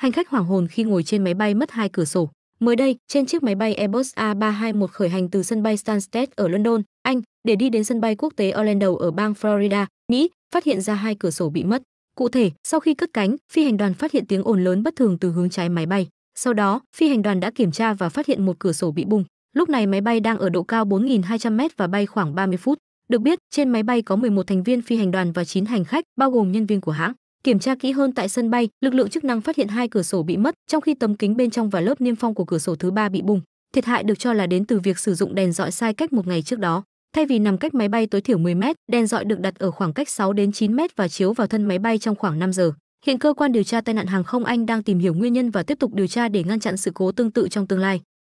Hành khách hoảng hồn khi ngồi trên máy bay mất hai cửa sổ. Mới đây, trên chiếc máy bay Airbus A321 khởi hành từ sân bay Stansted ở London, Anh, để đi đến sân bay quốc tế Orlando ở bang Florida, Mỹ, phát hiện ra hai cửa sổ bị mất. Cụ thể, sau khi cất cánh, phi hành đoàn phát hiện tiếng ồn lớn bất thường từ hướng trái máy bay. Sau đó, phi hành đoàn đã kiểm tra và phát hiện một cửa sổ bị bung. Lúc này máy bay đang ở độ cao 4.200m và bay khoảng 30 phút. Được biết, trên máy bay có 11 thành viên phi hành đoàn và 9 hành khách, bao gồm nhân viên của hãng. Kiểm tra kỹ hơn tại sân bay, lực lượng chức năng phát hiện hai cửa sổ bị mất, trong khi tấm kính bên trong và lớp niêm phong của cửa sổ thứ ba bị bung. Thiệt hại được cho là đến từ việc sử dụng đèn dọi sai cách một ngày trước đó. Thay vì nằm cách máy bay tối thiểu 10 mét, đèn dọi được đặt ở khoảng cách 6 đến 9 mét và chiếu vào thân máy bay trong khoảng 5 giờ. Hiện cơ quan điều tra tai nạn hàng không Anh đang tìm hiểu nguyên nhân và tiếp tục điều tra để ngăn chặn sự cố tương tự trong tương lai.